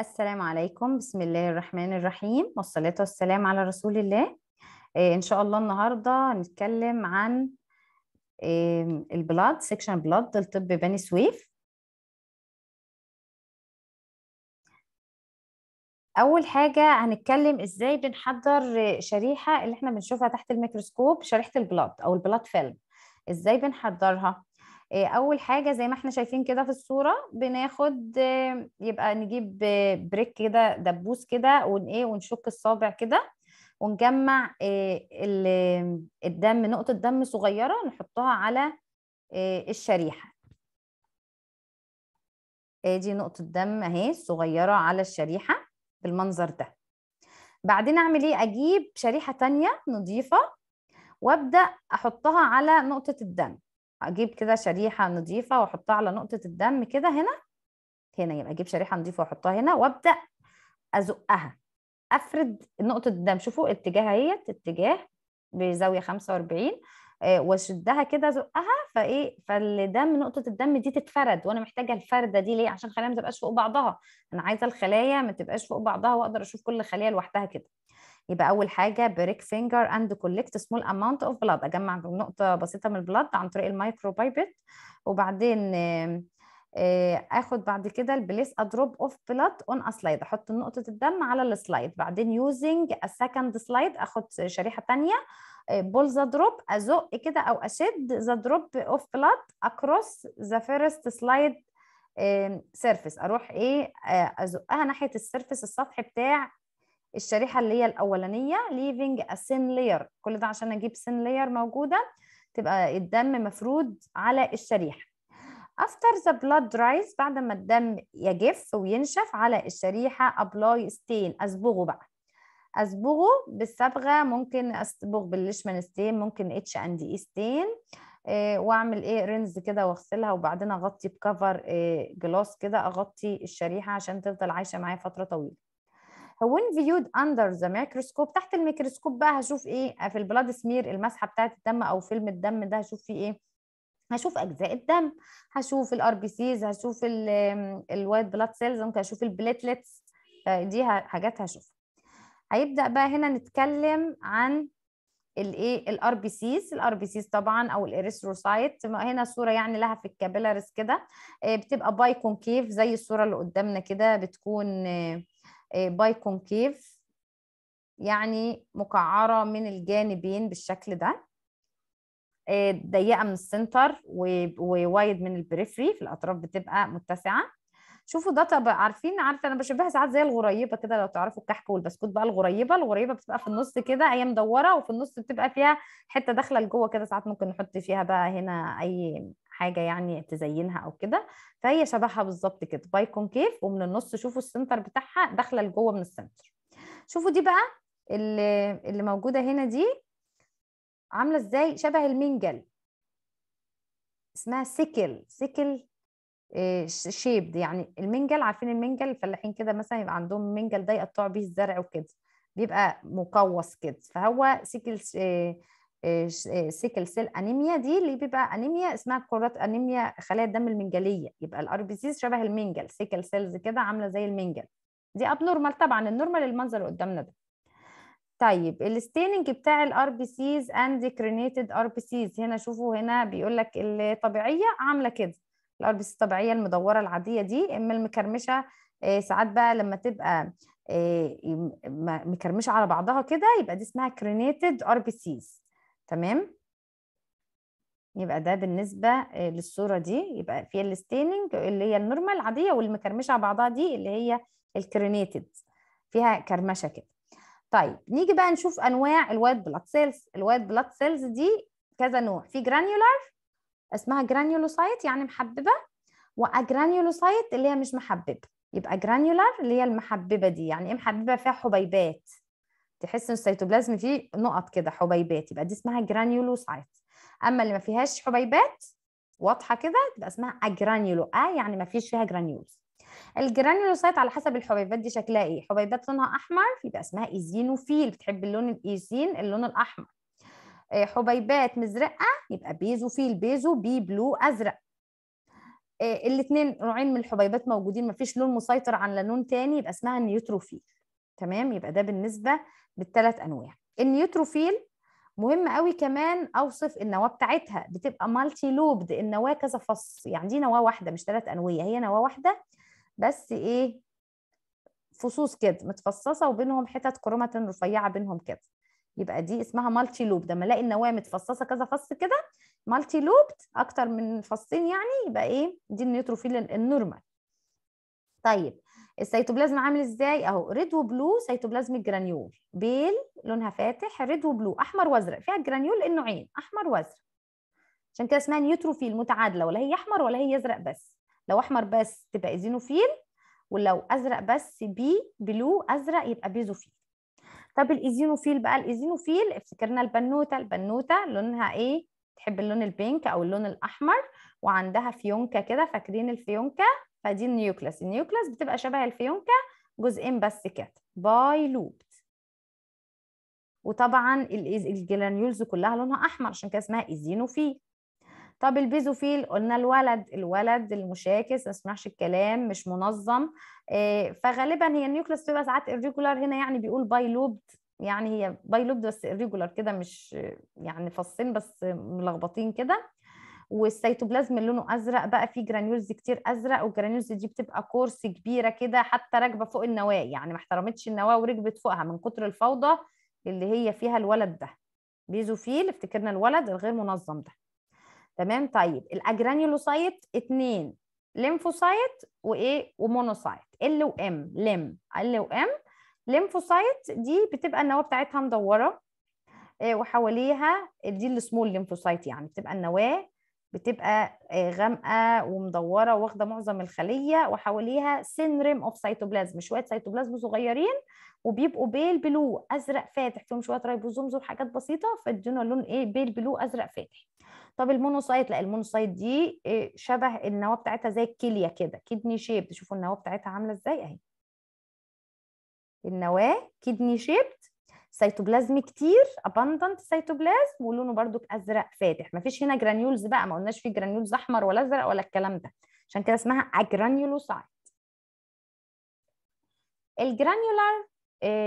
السلام عليكم بسم الله الرحمن الرحيم والصلاة والسلام على رسول الله إيه إن شاء الله النهاردة هنتكلم عن إيه البلاد سيكشن بلاد الطب بني سويف أول حاجة هنتكلم إزاي بنحضر آه، شريحة اللي إحنا بنشوفها تحت الميكروسكوب شريحة البلاد أو البلاد فيلم إزاي بنحضرها آه، اول حاجه زي ما احنا شايفين كده في الصوره بناخد آه، يبقى نجيب آه، بريك كده دبوس كده إيه، ونشك الصابع كده ونجمع الدم نقطه دم صغيره نحطها على الشريحه ادي نقطه دم اهي صغيره على الشريحه بالمنظر ده بعدين اعمل ايه اجيب شريحه تانية نضيفه وابدا احطها على نقطه الدم اجيب كده شريحه نظيفه واحطها على نقطه الدم كده هنا هنا يبقى اجيب شريحه نظيفه واحطها هنا وابدا ازقها افرد نقطه الدم شوفوا اتجاهها اهيت اتجاه بزاويه 45 آه، واشدها كده ازقها فايه فالدم نقطه الدم دي تتفرد وانا محتاجه الفرده دي ليه عشان الخلايا ما تبقاش فوق بعضها انا عايزه الخلايا ما تبقاش فوق بعضها واقدر اشوف كل خليه لوحدها كده يبقى اول حاجه بريك فينجر اند كولكت سمول اماونت اوف بلاد اجمع نقطه بسيطه من البلاد عن طريق المايكرو بايبت وبعدين آه، آه، اخد بعد كده البليس ادروب اوف بلاد اون ا سلايد احط نقطه الدم على السلايد بعدين يوزنج ا سكند سلايد اخد شريحه ثانيه بول ذا دروب ازق كده او اشد ذا دروب اوف بلاد اكروس ذا فيرست سلايد سيرفيس اروح ايه آه، ازقها ناحيه السيرفيس السطح بتاع الشريحه اللي هي الاولانيه leaving a thin layer كل ده عشان اجيب thin layer موجوده تبقى الدم مفرود على الشريحه after the blood dries بعد ما الدم يجف وينشف على الشريحه apply stain اصبغه بقى اصبغه بالصبغه ممكن اصبغ بالليشمان ستين ممكن اتش اند اي ستين واعمل ايه رنز كده واغسلها وبعدين اغطي بكفر جلاس آه، كده اغطي الشريحه عشان تفضل عايشه معايا فتره طويله فوين فيود اندر ذا ميكروسكوب تحت الميكروسكوب بقى هشوف ايه آه، في البلاد سمير المسحه بتاعه الدم او فيلم الدم ده هشوف فيه ايه هشوف اجزاء الدم هشوف الار بي سيز هشوف الوايت بلاد سيلز ممكن اشوف البليتلتس آه، دي حاجات هشوفها هيبدا بقى هنا نتكلم عن الايه الار بي سيز الار بي سيز طبعا او الاريثروسايت هنا صوره يعني لها في الكابيلاريز كده آه، بتبقى باي كونكيف زي الصوره اللي قدامنا كده بتكون باي آه، كونكيف يعني مقعره من الجانبين بالشكل ده آه، ضيقه من السنتر ووايد من البريفري في الاطراف بتبقى متسعه شوفوا ده طب عارفين عارفه انا بشبهها ساعات زي الغريبه كده لو تعرفوا الكحك والبسكوت بقى الغريبه الغريبه بتبقى في النص كده هي مدوره وفي النص بتبقى فيها حته داخله لجوه كده ساعات ممكن نحط فيها بقى هنا اي حاجه يعني تزينها او كده فهي شبهها بالظبط كده باي كونكيف ومن النص شوفوا السنتر بتاعها داخله لجوه من السنتر شوفوا دي بقى اللي اللي موجوده هنا دي عامله ازاي شبه المنجل اسمها سيكل سيكل آه، شيب يعني المنجل عارفين المنجل الفلاحين كده مثلا يبقى عندهم منجل ده يقطعوا بيه الزرع وكده بيبقى مقوس كده فهو سيكل آه، سيكل سيل انيميا دي اللي بيبقى انيميا اسمها كرات انيميا خلايا الدم المنجليه يبقى الار بي سيز شبه المنجل سيكل سيلز كده عامله زي المنجل دي اب نورمال طبعا النورمال المنظر اللي قدامنا ده طيب الستيننج بتاع الار بي سيز اند كرينيتد ار بي سيز هنا شوفوا هنا بيقول لك الطبيعيه عامله كده الار بي سيز الطبيعيه المدوره العاديه دي اما المكرمشه آه، ساعات بقى لما تبقى آه، مكرمشه على بعضها كده يبقى دي اسمها كرينيتد ار بي سيز تمام يبقى ده بالنسبة آه، للصورة دي يبقى فيها الستيننج اللي هي النورمال عاديه والمكرمشة على بعضها دي اللي هي الكرينيتد فيها كرمشة كده طيب نيجي بقى نشوف أنواع الوايت بلاد سيلز الوايت بلاد سيلز دي كذا نوع في جرانيولار اسمها جرانيولوسايت يعني محببة وأجرانيولوسايت اللي هي مش محببة يبقى جرانيولار اللي هي المحببة دي يعني إيه محببة فيها حبيبات تحس ان السيتوبلازم فيه نقط كده حبيبات يبقى دي اسمها جرانيولوسايت اما اللي ما فيهاش حبيبات واضحه كده تبقى اسمها اجرانيولو اه يعني ما فيش فيها جرانيولز الجرانيولوسايت على حسب الحبيبات دي شكلها ايه حبيبات لونها احمر يبقى اسمها ايزينوفيل بتحب اللون الايزين اللون الاحمر آه، حبيبات مزرقه يبقى بيزوفيل بيزو بي بلو ازرق آه، الاثنين نوعين من الحبيبات موجودين ما فيش لون مسيطر على لون تاني يبقى اسمها نيوتروفيل تمام يبقى ده بالنسبه بالثلاث انواع النيوتروفيل مهم قوي كمان اوصف النواه بتاعتها بتبقى مالتي لوبد النواه كذا فص يعني دي نواه واحده مش ثلاث انويه هي نواه واحده بس ايه فصوص كده متفصصه وبينهم حتت كروماتين رفيعه بينهم كده يبقى دي اسمها مالتي لوب لما الاقي النواه متفصصه كذا فص كده مالتي لوبد اكتر من فصين يعني يبقى ايه دي النيوتروفيل النورمال طيب السيتوبلازم عامل ازاي اهو ريد وبلو سيتوبلازم الجرانيول بيل لونها فاتح ريد وبلو احمر وازرق فيها الجرانيول النوعين احمر وازرق عشان كده اسمها نيوتروفيل متعادله ولا هي احمر ولا هي ازرق بس لو احمر بس تبقى ايزينوفيل ولو ازرق بس بي بلو ازرق يبقى بيزوفيل طب الايزينوفيل بقى الايزينوفيل افتكرنا البنوته البنوته لونها ايه تحب اللون البينك او اللون الاحمر وعندها فيونكه كده فاكرين الفيونكه فدي النيوكلاس النيوكلاس بتبقى شبه الفيونكة جزئين بس كده باي لوبد وطبعا الجلانيولز كلها لونها احمر عشان كده اسمها ايزينوفيل طب البيزوفيل قلنا الولد الولد المشاكس ما يسمعش الكلام مش منظم آه، فغالبا هي النيوكلاس بتبقى ساعات الريجولار هنا يعني بيقول باي لوبد يعني هي باي لوبد بس الريجولار كده مش يعني فصين بس ملخبطين كده والسيتوبلازم اللي لونه ازرق بقى فيه جرانيولز كتير ازرق والجرانيولز دي بتبقى كورس كبيره كده حتى راكبه فوق النواه يعني ما احترمتش النواه وركبت فوقها من كتر الفوضى اللي هي فيها الولد ده بيزوفيل افتكرنا الولد الغير منظم ده تمام طيب الاجرانيولوسايت اتنين ليمفوسايت وايه ومونوسايت ال وام لم ال وام ليمفوسايت دي بتبقى النواه بتاعتها مدوره آه، وحواليها دي السمول ليمفوسايت يعني بتبقى النواه بتبقى آه، غامقه ومدوره واخده معظم الخليه وحواليها سن ريم اوف سيتوبلازم شويه سيتوبلازم صغيرين وبيبقوا بيل بلو ازرق فاتح فيهم شويه رايبوزومز وحاجات بسيطه فادونا لون ايه بيل بلو ازرق فاتح طب المونوسايت لا المونوسايت دي آه، شبه النواه بتاعتها زي الكليه كده كدني شيب شوفوا النواه بتاعتها عامله ازاي اهي النواه كدني شيبت سيتوبلازم كتير اباندنت سيتوبلازم ولونه برده ازرق فاتح مفيش هنا جرانيولز بقى ما قلناش في جرانيولز احمر ولا ازرق ولا الكلام ده عشان كده اسمها اجرانيولوسايت الجرانيولار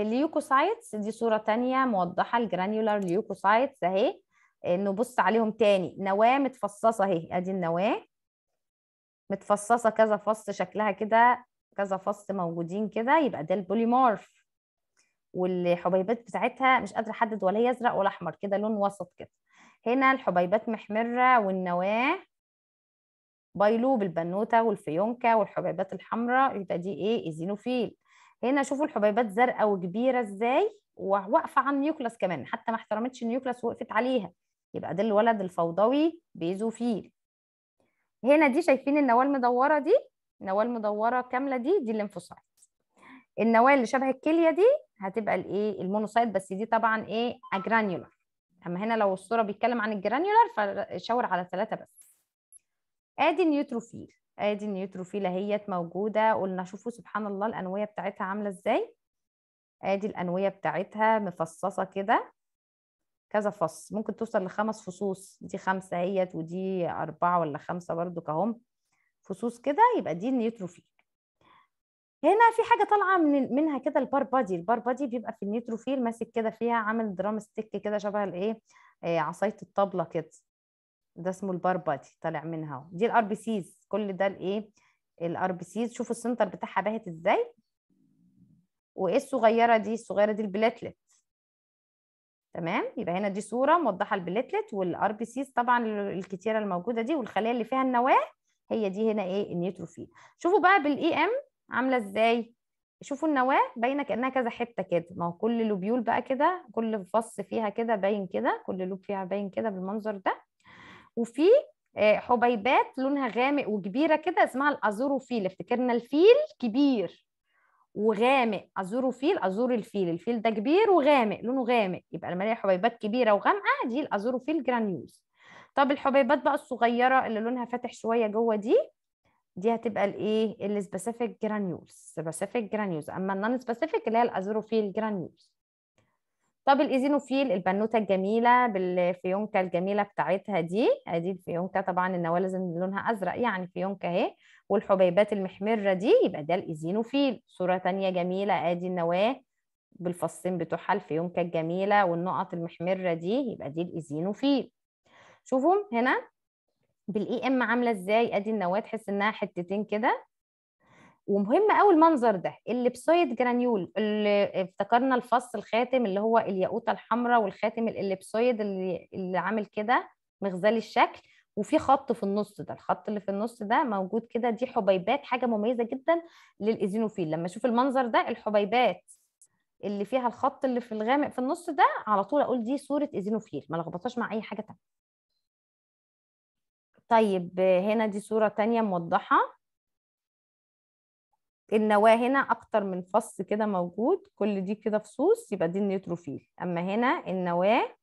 ليوكوسايتس دي صوره ثانيه موضحه الجرانيولار ليوكوسايتس اهي آه، نبص عليهم تاني نواه متفصصه اهي ادي النواه متفصصه كذا فص شكلها كده كذا فص موجودين كده يبقى ده البوليمورف والحبيبات بتاعتها مش قادره احدد ولا هي ازرق ولا احمر كده لون وسط كده هنا الحبيبات محمره والنواه بايلو بالبنوته والفيونكه والحبيبات الحمراء يبقى دي ايه ايزينوفيل هنا شوفوا الحبيبات زرقاء وكبيره ازاي وواقفه على نيوكلاس كمان حتى ما احترمتش النيوكلاس وقفت عليها يبقى ده الولد الفوضوي بيزوفيل هنا دي شايفين النواه المدوره دي النواه المدوره كامله دي دي الليمفوسايت النواه اللي شبه الكليه دي هتبقى الايه المونوسايت بس دي طبعا ايه اجرانيولار اما هنا لو الصوره بيتكلم عن الجرانيولار فشاور على ثلاثه بس ادي النيوتروفيل ادي النيوتروفيل اهيت موجوده قلنا شوفوا سبحان الله الانويه بتاعتها عامله ازاي ادي الانويه بتاعتها مفصصه كده كذا فص ممكن توصل لخمس فصوص دي خمسه اهيت ودي اربعه ولا خمسه برده كهم فصوص كده يبقى دي النيوتروفيل هنا في حاجه طالعه من منها كده البار بادي البار بادي بيبقى في النيتروفيل ماسك كده فيها عامل درام ستيك كده شبه الايه آه، عصايه الطبله كده ده اسمه البار بادي طالع منها دي الار بي سيز كل ده الايه الار بي سيز شوفوا السنتر بتاعها باهت ازاي وايه الصغيره دي الصغيره دي البلاتلت تمام يبقى هنا دي صوره موضحه البلاتلت والار بي سيز طبعا الكتيره الموجوده دي والخلايا اللي فيها النواه هي دي هنا ايه النيتروفيل شوفوا بقى بالاي ام e عامله ازاي شوفوا النواه باينه كانها كذا حته كده ما هو كل لوبيول بقى كده كل فص فيها كده باين كده كل لوب فيها باين كده بالمنظر ده وفي آه، حبيبات لونها غامق وكبيره كده اسمها الازوروفيل افتكرنا الفيل كبير وغامق ازوروفيل ازور الفيل الفيل ده كبير وغامق لونه غامق يبقى لما الاقي حبيبات كبيره وغامقه دي الازوروفيل جرانيوز طب الحبيبات بقى الصغيره اللي لونها فاتح شويه جوه دي دي هتبقى الايه السبيسيفيك جرانيولز سبيسيفيك جرانيولز اما النون سبيسيفيك اللي هي الازروفيل جرانيولز طب الايزينوفيل البنوته الجميله بالفيونكه الجميله بتاعتها دي ادي الفيونكه طبعا النواه لازم لونها ازرق يعني فيونكه اهي والحبيبات المحمره دي يبقى ده الايزينوفيل صوره ثانيه جميله ادي النواه بالفصين بتوعها الفيونكه الجميله والنقط المحمره دي يبقى دي الايزينوفيل شوفوا هنا بالاي ام عامله ازاي ادي النواه تحس انها حتتين كده ومهم قوي المنظر ده اللبسويد جرانيول اللي افتكرنا الفص الخاتم اللي هو الياقوته الحمراء والخاتم الالبسويد اللي, اللي عامل كده مغزلي الشكل وفي خط في النص ده الخط اللي في النص ده موجود كده دي حبيبات حاجه مميزه جدا للايزينوفيل لما اشوف المنظر ده الحبيبات اللي فيها الخط اللي في الغامق في النص ده على طول اقول دي صوره ايزينوفيل ما لخبطهاش مع اي حاجه ثانيه طيب هنا دي صورة تانية موضحة النواة هنا أكتر من فص كده موجود كل دي كده فصوص يبقى دي النيتروفيل أما هنا النواة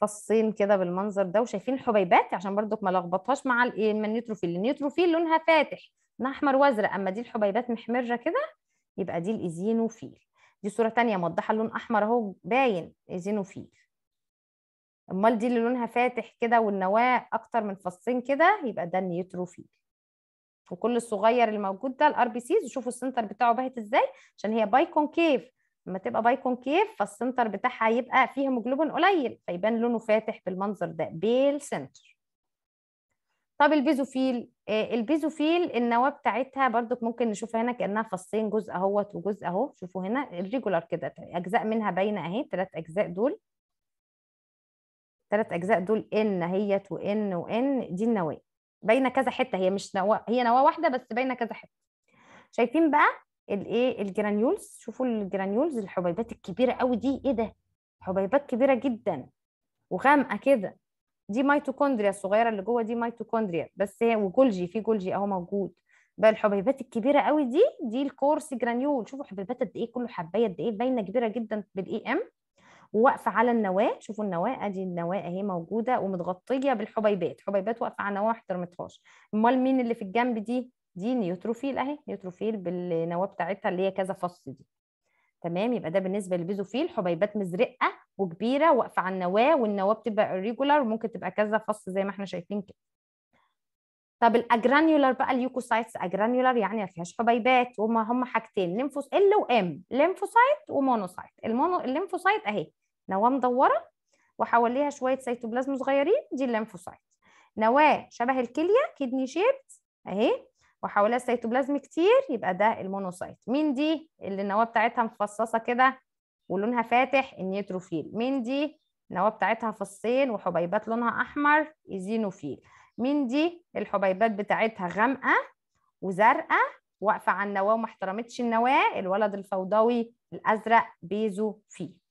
فصين كده بالمنظر ده وشايفين الحبيبات عشان برضك ما لخبطهاش مع إيه، النيتروفيل النيتروفيل لونها فاتح لونها أحمر وأزرق أما دي الحبيبات محمرة كده يبقى دي الإيزينوفيل دي صورة تانية موضحة اللون أحمر أهو باين إيزينوفيل امال دي اللي لونها فاتح كده والنواه اكتر من فصين كده يبقى ده النيوتروفيل وكل الصغير الموجود ده الار بي سيز وشوفوا السنتر بتاعه باهت ازاي عشان هي باي كونكيف لما تبقى باي كونكيف فالسنتر بتاعها يبقى فيه هيموجلوبين قليل فيبان لونه فاتح بالمنظر ده بيل سنتر طب البيزوفيل آه البيزوفيل النواه بتاعتها برضك ممكن نشوفها هنا كانها فصين جزء اهوت وجزء اهو شوفوا هنا الريجولار كده اجزاء منها باينه اهي ثلاث اجزاء دول الثلاث اجزاء دول ان هيت وان وان دي النواه باينه كذا حته هي مش نواه هي نواه واحده بس باينه كذا حته شايفين بقى الايه الجرانيولز شوفوا الجرانيولز الحبيبات الكبيره قوي دي ايه ده حبيبات كبيره جدا وغامقه كده دي ميتوكوندريا الصغيره اللي جوه دي ميتوكوندريا بس هي وجولجي في جولجي اهو موجود بقى الحبيبات الكبيره قوي دي دي الكورس جرانيول شوفوا حبيبات قد ايه كله حبايه قد ايه باينه كبيره جدا بالاي ام وواقفه على النواه شوفوا النواه ادي النواه اهي موجوده ومتغطيه بالحبيبات حبيبات واقفه على النواه ما احترمتهاش امال مين اللي في الجنب دي دي نيوتروفيل اهي نيوتروفيل بالنواه بتاعتها اللي هي كذا فص دي تمام يبقى ده بالنسبه للبيزوفيل حبيبات مزرقه وكبيره واقفه على النواه والنواه بتبقى ريجولار وممكن تبقى كذا فص زي ما احنا شايفين كده طب الاجرانيولار بقى اليوكوسايتس اجرانيولار يعني ما فيهاش حبيبات وما هم حاجتين ليمفوس ال وام ليمفوسايت ومونوسايت المونو الليمفوسايت اهي نواه مدوره وحواليها شويه سيتوبلازم صغيرين دي الليمفوسايت نواه شبه الكليه كدني شيبت اهي وحواليها سيتوبلازم كتير يبقى ده المونوسايت مين دي اللي النواه بتاعتها مفصصه كده ولونها فاتح النيتروفيل مين دي النواه بتاعتها فصين وحبيبات لونها احمر ايزينوفيل مين دي الحبيبات بتاعتها غامقه وزرقاء واقفه على النواه وما احترمتش النواه الولد الفوضوي الازرق بيزو فيه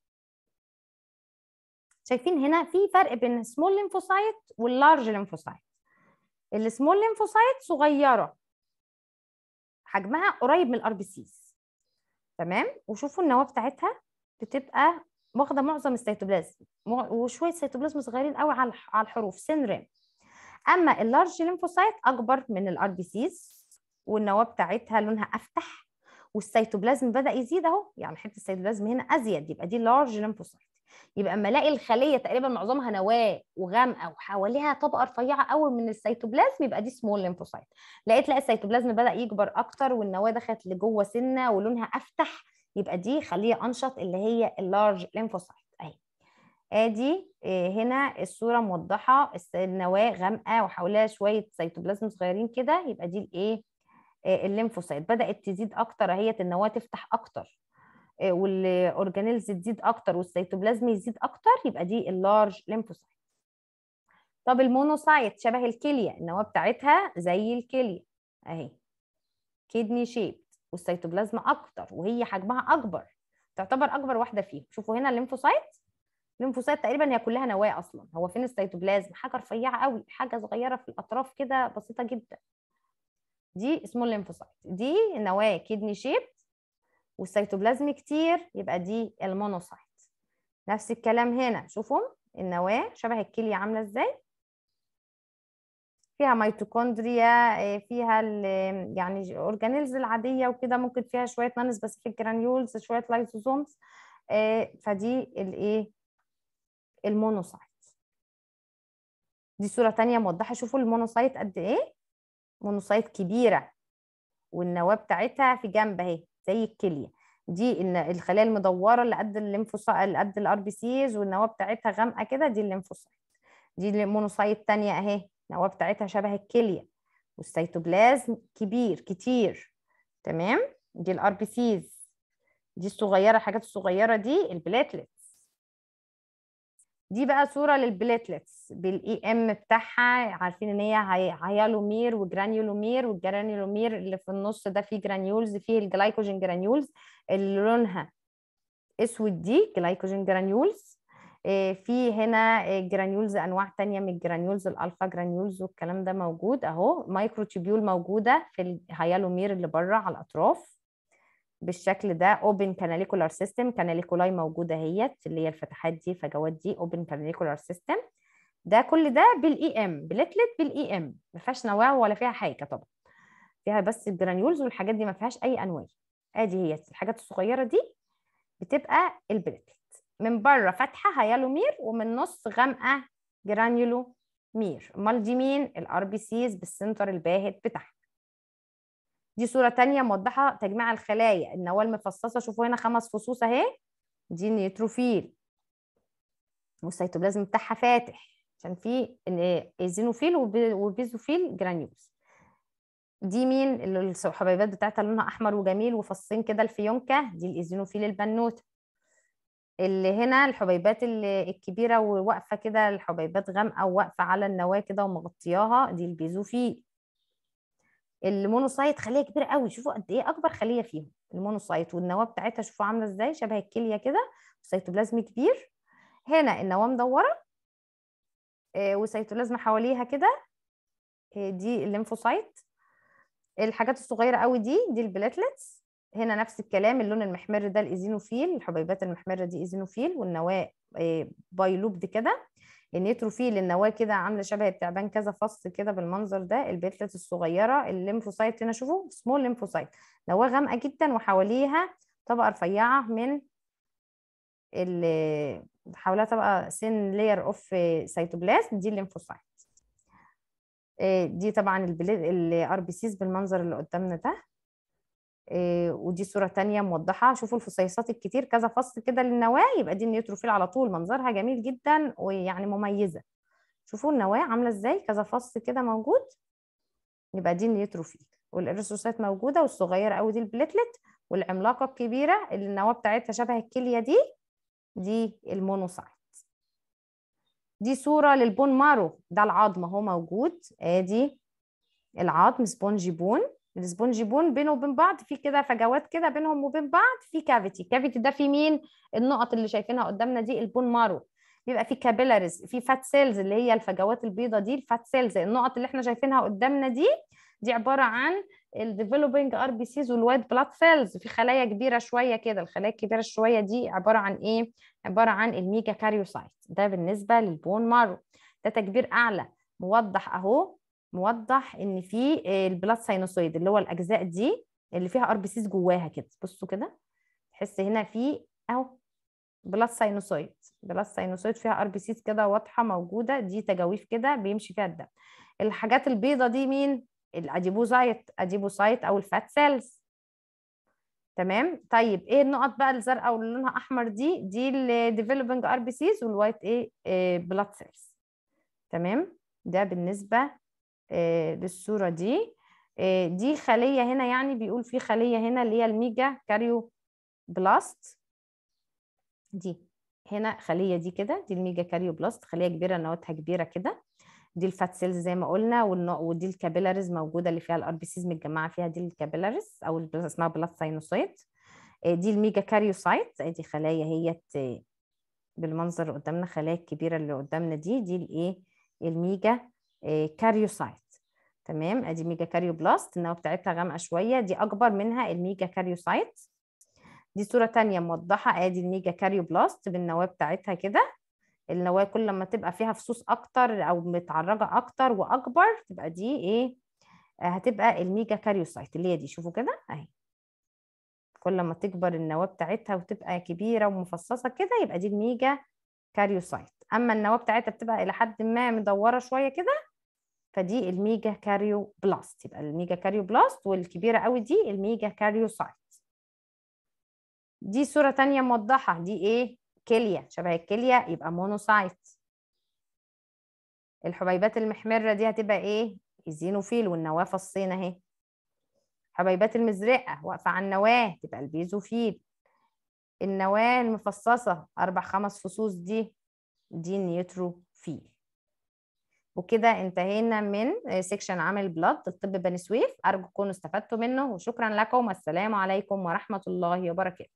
شايفين هنا في فرق بين السمول ليمفوسايت واللارج ليمفوسايت السمول ليمفوسايت صغيره حجمها قريب من الار بي سيز تمام وشوفوا النواه بتاعتها بتبقى واخده معظم السيتوبلازم وشويه سيتوبلازم صغيرين قوي على الحروف سن ريم اما اللارج ليمفوسايت اكبر من الار بي سيز والنواه بتاعتها لونها افتح والسيتوبلازم بدا يزيد اهو يعني حته السيتوبلازم هنا ازيد يبقى دي لارج ليمفوسايت يبقى اما الاقي الخليه تقريبا معظمها نواه وغامقه وحواليها طبقه رفيعه قوي من السيتوبلازم يبقى دي سمول ليمفوسايت لقيت لا السيتوبلازم بدا يكبر اكتر والنواه دخلت لجوه سنه ولونها افتح يبقى دي خليه انشط اللي هي اللارج ليمفوسايت اهي ادي آه، هنا الصوره موضحه النواه غامقه وحواليها شويه سيتوبلازم صغيرين كده يبقى دي الايه آه، الليمفوسايت بدات تزيد اكتر اهي النواه تفتح اكتر آه، والاورجانيلز تزيد اكتر والسيتوبلازم يزيد اكتر يبقى دي اللارج ليمفوسايت طب المونوسايت شبه الكليه النواه بتاعتها زي الكليه اهي كيدني شيب والسيتوبلازم اكتر وهي حجمها اكبر تعتبر اكبر واحده فيهم شوفوا هنا الليمفوسايت الليمفوسايت تقريبا هي كلها نواه اصلا هو فين السيتوبلازم حاجه رفيعه قوي حاجه صغيره في الاطراف كده بسيطه جدا دي اسمه الليمفوسايت دي نواه كيدني شيب والسيتوبلازم كتير يبقى دي المونوسايت نفس الكلام هنا شوفوا النواه شبه الكليه عامله ازاي فيها ميتوكوندريا آه، فيها يعني اورجانيلز العاديه وكده ممكن فيها شويه نون سبيسيفيك جرانيولز شويه لايزوزومز آه، فدي الايه المونوسايت دي صوره ثانيه موضحه شوفوا المونوسايت قد ايه مونوسايت كبيره والنواه بتاعتها في جنب اهي زي الكليه دي ان الخلايا المدوره اللي قد الليمفوسايت قد الار بي سيز والنواه بتاعتها غامقه كده دي الليمفوسايت دي المونوسايت تانية اهي النواه بتاعتها شبه الكليه والسيتوبلازم كبير كتير تمام دي الار بي سيز دي الصغيره الحاجات الصغيره دي البلاتلت دي بقى صوره للبليتلتس بالاي ام e بتاعها عارفين ان هي هيالومير وجرانيولومير والجرانيولومير اللي في النص ده فيه جرانيولز فيه الجلايكوجين جرانيولز اللي لونها اسود دي جلايكوجين آه، جرانيولز في هنا جرانيولز آه، انواع تانية من الجرانيولز الالفا جرانيولز والكلام ده موجود اهو مايكرو تيبيول موجوده في الهيالومير اللي بره على الاطراف بالشكل ده اوبن كاناليكولار سيستم كاناليكولاي موجوده اهيت اللي هي الفتحات دي فجوات دي اوبن كاناليكولار سيستم ده كل ده بالاي ام e بليتلت بالاي ام e ما فيهاش نواه ولا فيها حاجه طبعا فيها بس الجرانيولز والحاجات دي ما فيهاش اي انواع ادي هي الحاجات الصغيره دي بتبقى البليتلت من بره فاتحه هيالومير ومن نص غامقه جرانيولومير امال دي مين الار بي سيز بالسنتر الباهت بتاعها دي صورة تانية موضحة تجميع الخلايا النواة المفصصة شوفوا هنا خمس فصوص اهي دي النيتروفيل والسيتوبلازم بتاعها فاتح عشان في زينوفيل وبيزوفيل جرانيولز دي مين الحبيبات بتاعتها لونها احمر وجميل وفصين كده الفيونكه دي الايزينوفيل البنوته اللي هنا الحبيبات الكبيره وواقفه كده الحبيبات غامقه وواقفه على النواه كده ومغطياها دي البيزوفيل المونوسايت خليه كبيره قوي شوفوا قد ايه اكبر خليه فيهم المونوسايت والنواه بتاعتها شوفوا عامله ازاي شبه الكليه كده سيتوبلازم كبير هنا النواه مدوره آه، وسيتوبلازم حواليها كده آه، دي الليمفوسايت الحاجات الصغيره قوي دي دي البلاتلتس هنا نفس الكلام اللون المحمر ده الايزينوفيل الحبيبات المحمره دي ايزينوفيل والنواه آه، بايلوبد كده النيتروفيل النواه كده عامله شبه التعبان كذا فص كده بالمنظر ده البيتلت الصغيره الليمفوسايت هنا شوفوا سمول ليمفوسايت نواه غامقه جدا وحواليها طبقه رفيعه من ال حواليها طبقه سن لاير اوف سيتوبلاست دي الليمفوسايت آه، دي طبعا الار بي سيز بالمنظر اللي قدامنا ده آه، ودي صوره تانية موضحه شوفوا الفصيصات الكتير كذا فص كده للنواه يبقى دي النيوتروفيل على طول منظرها جميل جدا ويعني مميزه شوفوا النواه عامله ازاي كذا فص كده موجود يبقى دي النيوتروفيل والاريثروسايت موجوده والصغيره قوي دي البليتلت والعملاقه الكبيره اللي النواه بتاعتها شبه الكليه دي دي المونوسايت دي صوره للبون مارو ده العظم اهو موجود ادي آه، العظم سبونجي بون السبونجي بون بينه وبين بعض في كده فجوات كده بينهم وبين بعض في كافيتي الكافيتي ده في مين النقط اللي شايفينها قدامنا دي البون مارو بيبقى في كابيلاريز في فات سيلز اللي هي الفجوات البيضه دي الفات سيلز النقط اللي احنا شايفينها قدامنا دي دي عباره عن الديفلوبينج ار بي سيز والوايت بلاد سيلز في خلايا كبيره شويه كده الخلايا الكبيره شويه دي عباره عن ايه عباره عن الميجا كاريوسايت ده بالنسبه للبون مارو ده تكبير اعلى موضح اهو موضح ان في آه، البلاد ساينوسويد اللي هو الاجزاء دي اللي فيها ار بي سيز جواها كده بصوا كده تحس هنا في اهو بلاد ساينوسويد بلاد ساينوسويد فيها ار بي سيز كده واضحه موجوده دي تجاويف كده بيمشي فيها الدم الحاجات البيضه دي مين الاديبوزايت اديبوسايت او الفات سيلز تمام طيب ايه النقط بقى الزرقاء واللي لونها احمر دي دي الديفلوبينج ار بي سيز والوايت إيه بلاد آه، سيلز تمام ده بالنسبه آه، للصورة دي آه، دي خلية هنا يعني بيقول في خلية هنا اللي هي الميجا كاريو بلاست دي هنا خلية دي كده دي الميجا كاريو بلاست خلية كبيرة نواتها كبيرة كده دي الفات سيلز زي ما قلنا ودي الكابيلاريز موجودة اللي فيها الار بي سيز متجمعة فيها دي الكابيلاريز أو اسمها بلاد ساينوسايت آه، دي الميجا كاريوسايت دي خلايا هي بالمنظر اللي قدامنا خلايا الكبيرة اللي قدامنا دي دي الايه الميجا كاريوسايت تمام ادي ميجا كاريو بلاست النواه بتاعتها غامقه شويه دي اكبر منها الميجا كاريوسايت دي صوره ثانيه موضحه ادي الميجا كاريو بلاست بالنواه بتاعتها كده النواه كل ما تبقى فيها فصوص اكتر او متعرجه اكتر واكبر تبقى دي ايه آه، هتبقى الميجا كاريوسايت اللي هي دي شوفوا كده اهي كل ما تكبر النواه بتاعتها وتبقى كبيره ومفصصه كده يبقى دي الميجا كاريوسايت اما النواه بتاعتها بتبقى الى حد ما مدوره شويه كده فدي الميجا كاريو بلاست يبقى الميجا كاريو بلاست والكبيرة قوي دي الميجا كاريو سايت دي صورة تانية موضحة دي ايه كلية شبه الكلية يبقى مونوسايت الحبيبات المحمرة دي هتبقى ايه الزينوفيل والنواة فصينا اهي حبيبات المزرقة واقفة على النواة تبقى البيزوفيل النواة المفصصة أربع خمس فصوص دي دي النيتروفيل. وكده انتهينا من سيكشن عامل بلد الطب بني سويف ارجو تكونوا استفدتوا منه وشكرا لكم والسلام عليكم ورحمه الله وبركاته